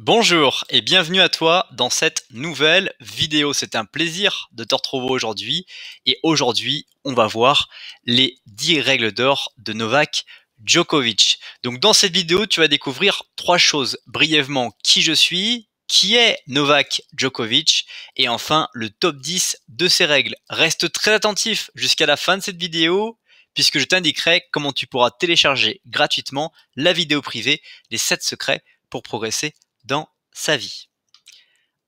Bonjour et bienvenue à toi dans cette nouvelle vidéo. C'est un plaisir de te retrouver aujourd'hui et aujourd'hui on va voir les 10 règles d'or de Novak Djokovic. Donc dans cette vidéo tu vas découvrir trois choses brièvement qui je suis, qui est Novak Djokovic et enfin le top 10 de ses règles. Reste très attentif jusqu'à la fin de cette vidéo puisque je t'indiquerai comment tu pourras télécharger gratuitement la vidéo privée Les 7 secrets pour progresser dans sa vie.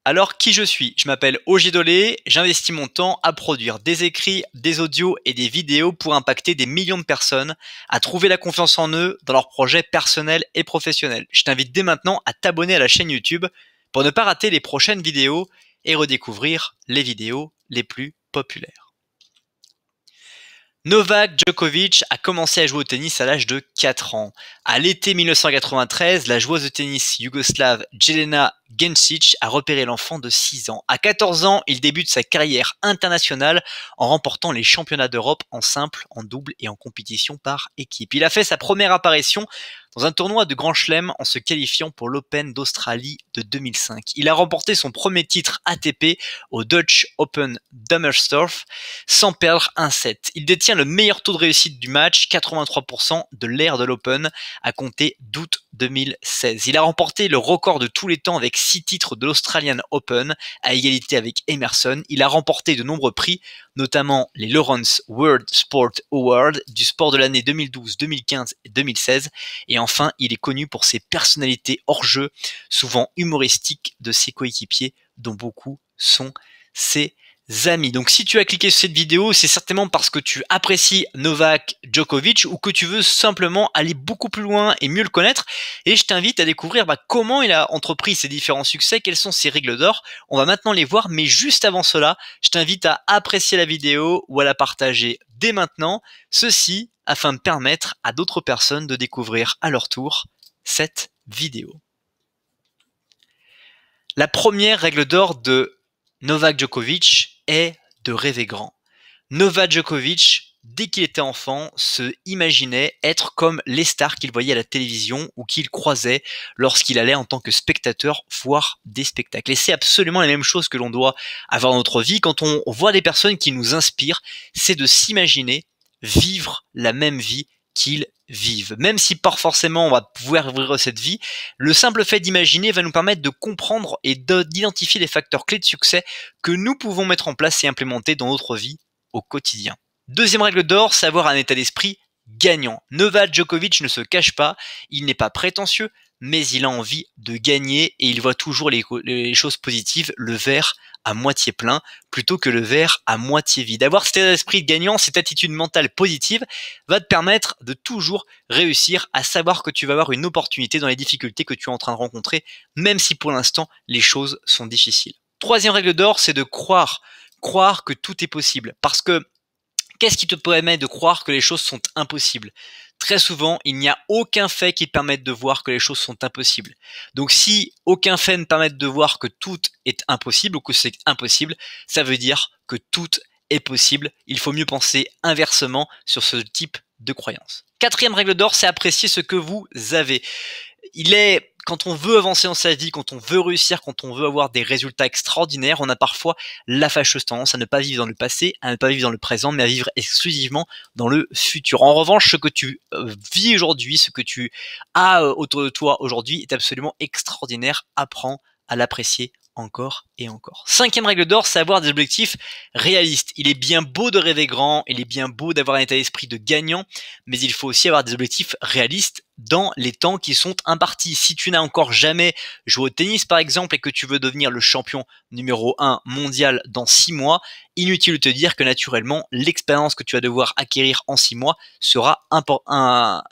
Alors, qui je suis Je m'appelle Ogidolé, j'investis mon temps à produire des écrits, des audios et des vidéos pour impacter des millions de personnes, à trouver la confiance en eux dans leurs projets personnels et professionnels. Je t'invite dès maintenant à t'abonner à la chaîne YouTube pour ne pas rater les prochaines vidéos et redécouvrir les vidéos les plus populaires. Novak Djokovic a commencé à jouer au tennis à l'âge de 4 ans. À l'été 1993, la joueuse de tennis yougoslave Jelena Gensic a repéré l'enfant de 6 ans. À 14 ans, il débute sa carrière internationale en remportant les championnats d'Europe en simple, en double et en compétition par équipe. Il a fait sa première apparition dans un tournoi de Grand Chelem en se qualifiant pour l'Open d'Australie de 2005. Il a remporté son premier titre ATP au Dutch Open Dummerstorf sans perdre un set. Il détient le meilleur taux de réussite du match, 83% de l'ère de l'Open, à compter d'août 2016. Il a remporté le record de tous les temps avec six titres de l'Australian Open à égalité avec Emerson. Il a remporté de nombreux prix, notamment les Lawrence World Sport Awards du sport de l'année 2012, 2015 et 2016. Et enfin, il est connu pour ses personnalités hors jeu, souvent humoristiques de ses coéquipiers, dont beaucoup sont ses amis. Donc si tu as cliqué sur cette vidéo, c'est certainement parce que tu apprécies Novak Djokovic ou que tu veux simplement aller beaucoup plus loin et mieux le connaître. Et je t'invite à découvrir bah, comment il a entrepris ses différents succès, quelles sont ses règles d'or. On va maintenant les voir, mais juste avant cela, je t'invite à apprécier la vidéo ou à la partager dès maintenant. Ceci afin de permettre à d'autres personnes de découvrir à leur tour cette vidéo. La première règle d'or de Novak Djokovic, de rêver grand. Novak Djokovic, dès qu'il était enfant, se imaginait être comme les stars qu'il voyait à la télévision ou qu'il croisait lorsqu'il allait en tant que spectateur voir des spectacles. Et c'est absolument la même chose que l'on doit avoir dans notre vie. Quand on voit des personnes qui nous inspirent, c'est de s'imaginer vivre la même vie qu'ils même si pas forcément on va pouvoir ouvrir cette vie, le simple fait d'imaginer va nous permettre de comprendre et d'identifier les facteurs clés de succès que nous pouvons mettre en place et implémenter dans notre vie au quotidien. Deuxième règle d'or, savoir un état d'esprit gagnant. Novak Djokovic ne se cache pas, il n'est pas prétentieux, mais il a envie de gagner et il voit toujours les, choses positives, le verre à moitié plein plutôt que le verre à moitié vide. Avoir cet esprit de gagnant, cette attitude mentale positive va te permettre de toujours réussir à savoir que tu vas avoir une opportunité dans les difficultés que tu es en train de rencontrer, même si pour l'instant les choses sont difficiles. Troisième règle d'or, c'est de croire. Croire que tout est possible. Parce que qu'est-ce qui te permet de croire que les choses sont impossibles très souvent, il n'y a aucun fait qui permette de voir que les choses sont impossibles. Donc si aucun fait ne permet de voir que tout est impossible ou que c'est impossible, ça veut dire que tout est possible. Il faut mieux penser inversement sur ce type de croyance. Quatrième règle d'or, c'est apprécier ce que vous avez. Il est quand on veut avancer dans sa vie, quand on veut réussir, quand on veut avoir des résultats extraordinaires, on a parfois la fâcheuse tendance à ne pas vivre dans le passé, à ne pas vivre dans le présent, mais à vivre exclusivement dans le futur. En revanche, ce que tu euh, vis aujourd'hui, ce que tu as euh, autour de toi aujourd'hui est absolument extraordinaire. Apprends à l'apprécier encore et encore. Cinquième règle d'or, c'est avoir des objectifs réalistes. Il est bien beau de rêver grand, il est bien beau d'avoir un état d'esprit de gagnant, mais il faut aussi avoir des objectifs réalistes dans les temps qui sont impartis. Si tu n'as encore jamais joué au tennis par exemple et que tu veux devenir le champion numéro 1 mondial dans 6 mois, inutile de te dire que naturellement l'expérience que tu vas devoir acquérir en 6 mois sera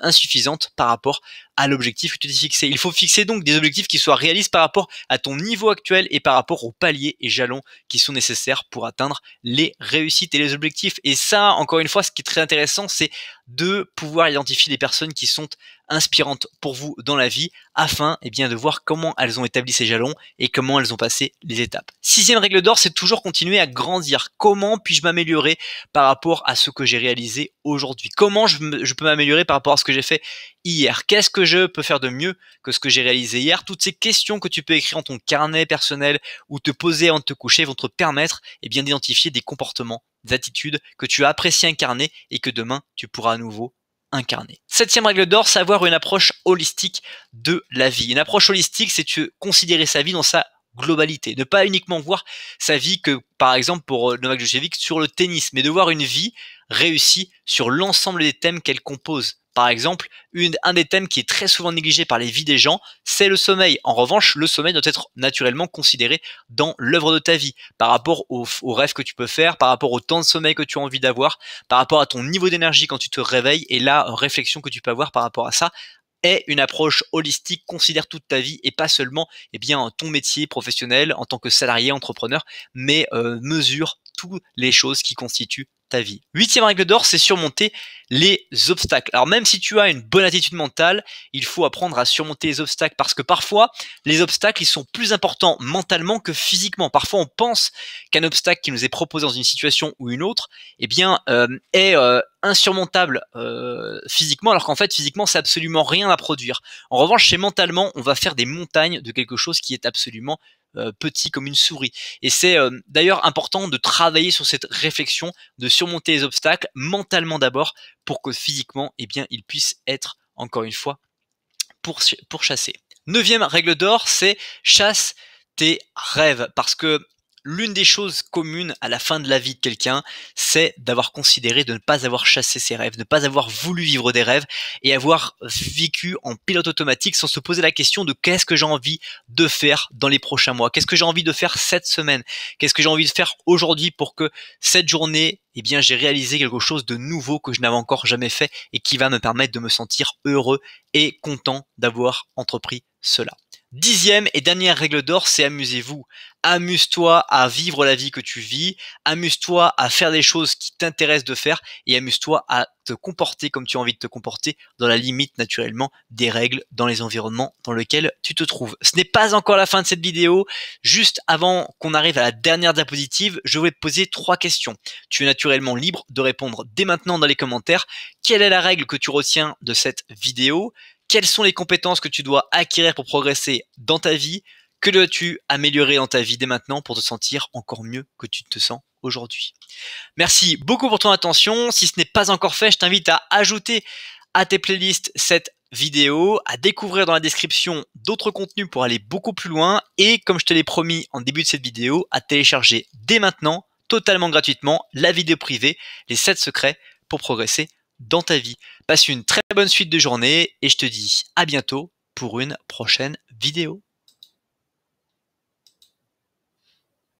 insuffisante par rapport à l'objectif que tu t'es fixé. Il faut fixer donc des objectifs qui soient réalistes par rapport à ton niveau actuel et par rapport aux paliers et jalons qui sont nécessaires pour atteindre les réussites et les objectifs. Et ça, encore une fois, ce qui est très intéressant, c'est de pouvoir identifier des personnes qui sont inspirantes pour vous dans la vie afin et eh bien, de voir comment elles ont établi ces jalons et comment elles ont passé les étapes. Sixième règle d'or, c'est toujours continuer à grandir. Comment puis-je m'améliorer par rapport à ce que j'ai réalisé aujourd'hui Comment je, peux m'améliorer par rapport à ce que j'ai fait hier Qu'est-ce que je peux faire de mieux que ce que j'ai réalisé hier Toutes ces questions que tu peux écrire en ton carnet personnel ou te poser avant de te coucher vont te permettre eh bien, d'identifier des comportements, des attitudes que tu as apprécié incarner et que demain tu pourras à nouveau incarné. Septième règle d'or, savoir une approche holistique de la vie. Une approche holistique, c'est considérer sa vie dans sa globalité, ne pas uniquement voir sa vie que par exemple pour euh, Novak Djokovic sur le tennis, mais de voir une vie réussie sur l'ensemble des thèmes qu'elle compose, par exemple, une, un des thèmes qui est très souvent négligé par les vies des gens, c'est le sommeil. En revanche, le sommeil doit être naturellement considéré dans l'œuvre de ta vie, par rapport aux, rêves que tu peux faire, par rapport au temps de sommeil que tu as envie d'avoir, par rapport à ton niveau d'énergie quand tu te réveilles et la réflexion que tu peux avoir par rapport à ça est une approche holistique, considère toute ta vie et pas seulement eh bien, ton métier professionnel en tant que salarié, entrepreneur, mais euh, mesure toutes les choses qui constituent ta vie. Huitième règle d'or, c'est surmonter les obstacles. Alors même si tu as une bonne attitude mentale, il faut apprendre à surmonter les obstacles parce que parfois, les obstacles, ils sont plus importants mentalement que physiquement. Parfois, on pense qu'un obstacle qui nous est proposé dans une situation ou une autre, eh bien, euh, est euh, insurmontable euh, physiquement, alors qu'en fait, physiquement, c'est absolument rien à produire. En revanche, chez mentalement, on va faire des montagnes de quelque chose qui est absolument euh, petit comme une souris. Et c'est euh, d'ailleurs important de travailler sur cette réflexion, de surmonter les obstacles mentalement d'abord, pour que physiquement, eh bien, il puisse être encore une fois pour, pour chasser. Neuvième règle d'or, c'est chasse tes rêves, parce que L'une des choses communes à la fin de la vie de quelqu'un, c'est d'avoir considéré de ne pas avoir chassé ses rêves, de ne pas avoir voulu vivre des rêves et avoir vécu en pilote automatique sans se poser la question de qu'est-ce que j'ai envie de faire dans les prochains mois, qu'est-ce que j'ai envie de faire cette semaine, qu'est-ce que j'ai envie de faire aujourd'hui pour que cette journée, eh bien, j'ai réalisé quelque chose de nouveau que je n'avais encore jamais fait et qui va me permettre de me sentir heureux et content d'avoir entrepris cela. Dixième et dernière règle d'or, c'est amusez-vous. Amuse-toi à vivre la vie que tu vis, amuse-toi à faire des choses qui t'intéressent de faire et amuse-toi à te comporter comme tu as envie de te comporter dans la limite naturellement des règles dans les environnements dans lesquels tu te trouves. Ce n'est pas encore la fin de cette vidéo. Juste avant qu'on arrive à la dernière diapositive, je vais te poser trois questions. Tu es naturellement libre de répondre dès maintenant dans les commentaires. Quelle est la règle que tu retiens de cette vidéo quelles sont les compétences que tu dois acquérir pour progresser dans ta vie, que dois-tu améliorer dans ta vie dès maintenant pour te sentir encore mieux que tu te sens aujourd'hui. Merci beaucoup pour ton attention. Si ce n'est pas encore fait, je t'invite à ajouter à tes playlists cette vidéo, à découvrir dans la description d'autres contenus pour aller beaucoup plus loin et comme je te l'ai promis en début de cette vidéo, à télécharger dès maintenant totalement gratuitement la vidéo privée Les 7 secrets pour progresser dans ta vie. Passe une très bonne suite de journée et je te dis à bientôt pour une prochaine vidéo.